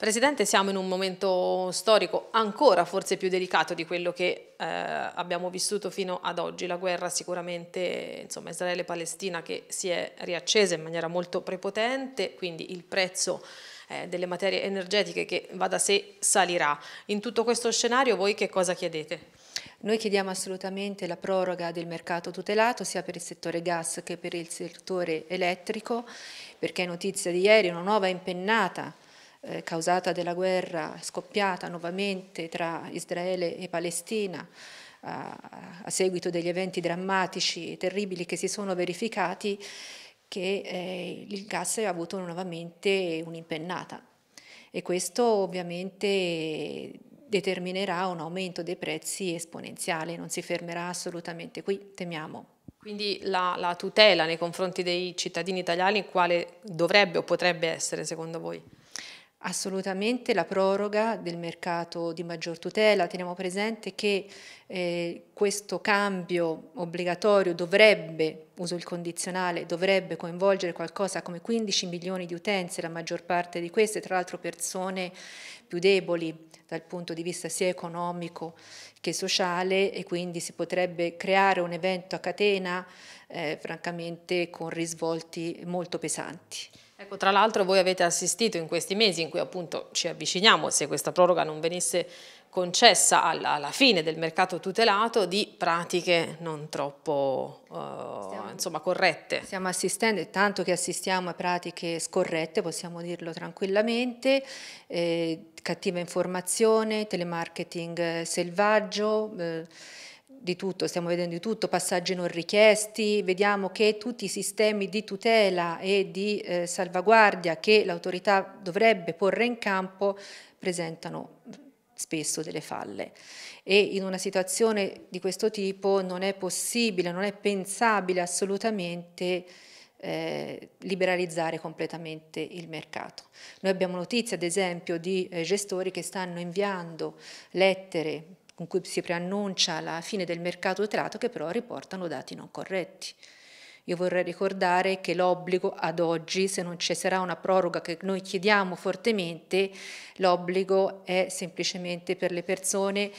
Presidente, siamo in un momento storico ancora forse più delicato di quello che eh, abbiamo vissuto fino ad oggi, la guerra sicuramente Israele-Palestina che si è riaccesa in maniera molto prepotente, quindi il prezzo eh, delle materie energetiche che va da sé salirà. In tutto questo scenario voi che cosa chiedete? Noi chiediamo assolutamente la proroga del mercato tutelato sia per il settore gas che per il settore elettrico perché è notizia di ieri una nuova impennata eh, causata della guerra scoppiata nuovamente tra Israele e Palestina a, a seguito degli eventi drammatici e terribili che si sono verificati, che eh, il gas ha avuto nuovamente un'impennata e questo ovviamente determinerà un aumento dei prezzi esponenziale, non si fermerà assolutamente qui, temiamo. Quindi la, la tutela nei confronti dei cittadini italiani quale dovrebbe o potrebbe essere secondo voi? Assolutamente la proroga del mercato di maggior tutela, teniamo presente che eh, questo cambio obbligatorio dovrebbe, uso il condizionale, dovrebbe coinvolgere qualcosa come 15 milioni di utenze, la maggior parte di queste tra l'altro persone più deboli dal punto di vista sia economico che sociale e quindi si potrebbe creare un evento a catena eh, francamente con risvolti molto pesanti. Ecco, tra l'altro voi avete assistito in questi mesi in cui appunto ci avviciniamo, se questa proroga non venisse concessa alla, alla fine del mercato tutelato, di pratiche non troppo uh, stiamo, insomma, corrette. Stiamo assistendo, tanto che assistiamo a pratiche scorrette, possiamo dirlo tranquillamente, eh, cattiva informazione, telemarketing eh, selvaggio. Eh, di tutto, stiamo vedendo di tutto, passaggi non richiesti, vediamo che tutti i sistemi di tutela e di eh, salvaguardia che l'autorità dovrebbe porre in campo presentano spesso delle falle e in una situazione di questo tipo non è possibile, non è pensabile assolutamente eh, liberalizzare completamente il mercato. Noi abbiamo notizie ad esempio di eh, gestori che stanno inviando lettere con cui si preannuncia la fine del mercato telato che però riportano dati non corretti. Io vorrei ricordare che l'obbligo ad oggi, se non ci sarà una proroga che noi chiediamo fortemente, l'obbligo è semplicemente per le persone...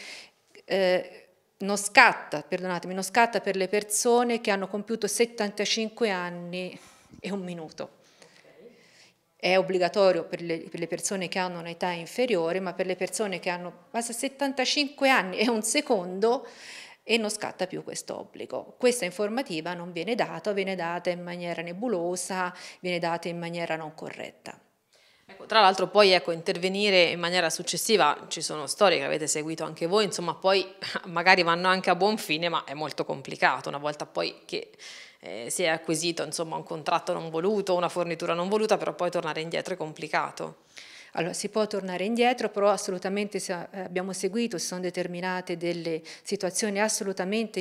Eh, non scatta, perdonatemi, non scatta per le persone che hanno compiuto 75 anni e un minuto è obbligatorio per le, per le, persone che hanno un'età inferiore, ma per le persone che hanno basta 75 anni è un secondo e non scatta più questo obbligo. Questa informativa non viene data, viene data in maniera nebulosa, viene data in maniera non corretta. Ecco, tra l'altro poi ecco, intervenire in maniera successiva, ci sono storie che avete seguito anche voi, insomma poi magari vanno anche a buon fine, ma è molto complicato una volta poi che eh, si è acquisito insomma, un contratto non voluto, una fornitura non voluta, però poi tornare indietro è complicato. Allora, si può tornare indietro, però assolutamente eh, abbiamo seguito, si sono determinate delle situazioni assolutamente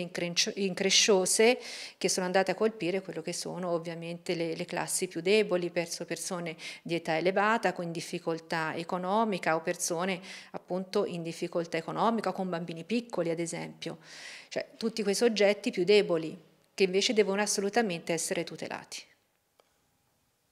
incresciose che sono andate a colpire quello che sono ovviamente le, le classi più deboli, persone di età elevata, con difficoltà economica o persone appunto in difficoltà economica, con bambini piccoli ad esempio. Cioè tutti quei soggetti più deboli che invece devono assolutamente essere tutelati.